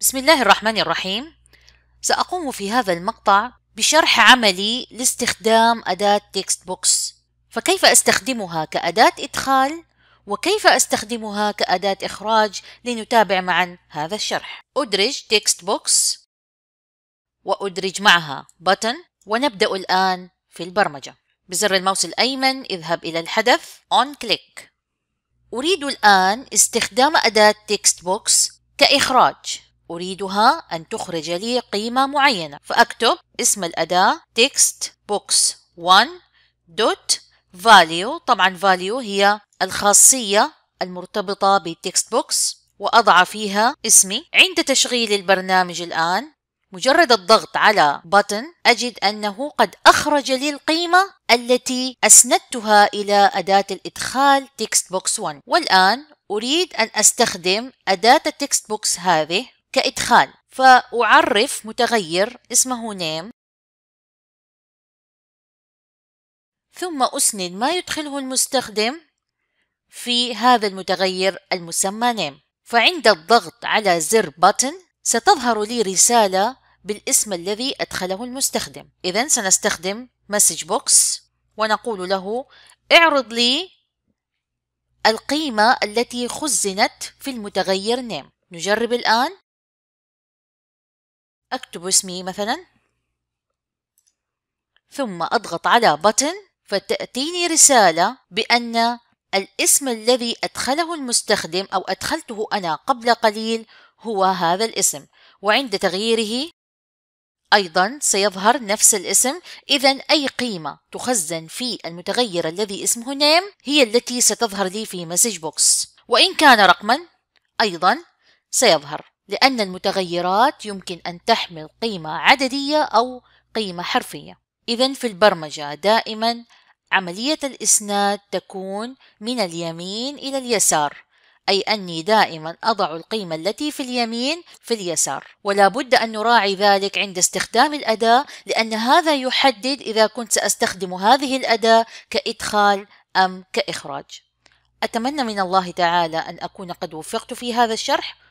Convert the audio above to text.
بسم الله الرحمن الرحيم سأقوم في هذا المقطع بشرح عملي لاستخدام أداة تكست بوكس فكيف أستخدمها كأداة إدخال وكيف أستخدمها كأداة إخراج لنتابع معا هذا الشرح أدرج تكست بوكس وأدرج معها بطن ونبدأ الآن في البرمجة بزر الماوس الأيمن اذهب إلى الحدث on click أريد الآن استخدام أداة تكست بوكس كإخراج أريدها أن تخرج لي قيمة معينة فأكتب اسم الأداة text box 1 dot value طبعا value هي الخاصية المرتبطة بالتكست بوكس وأضع فيها اسمي عند تشغيل البرنامج الآن مجرد الضغط على button أجد أنه قد أخرج لي القيمة التي أسندتها إلى أداة الإدخال تكست 1 والآن أريد أن أستخدم أداة التكست هذه كإدخال فأعرف متغير اسمه نيم ثم أسند ما يدخله المستخدم في هذا المتغير المسمى نيم فعند الضغط على زر button ستظهر لي رسالة بالاسم الذي أدخله المستخدم إذا سنستخدم message box ونقول له اعرض لي القيمة التي خزنت في المتغير نيم نجرب الآن أكتب اسمي مثلا ثم أضغط على بطن فتأتيني رسالة بأن الاسم الذي أدخله المستخدم أو أدخلته أنا قبل قليل هو هذا الاسم وعند تغييره أيضا سيظهر نفس الاسم إذا أي قيمة تخزن في المتغير الذي اسمه name هي التي ستظهر لي في مسج بوكس وإن كان رقما أيضا سيظهر لأن المتغيرات يمكن أن تحمل قيمة عددية أو قيمة حرفية إذا في البرمجة دائما عملية الإسناد تكون من اليمين إلى اليسار أي أني دائما أضع القيمة التي في اليمين في اليسار ولا بد أن نراعي ذلك عند استخدام الأداة لأن هذا يحدد إذا كنت سأستخدم هذه الأداة كإدخال أم كإخراج أتمنى من الله تعالى أن أكون قد وفقت في هذا الشرح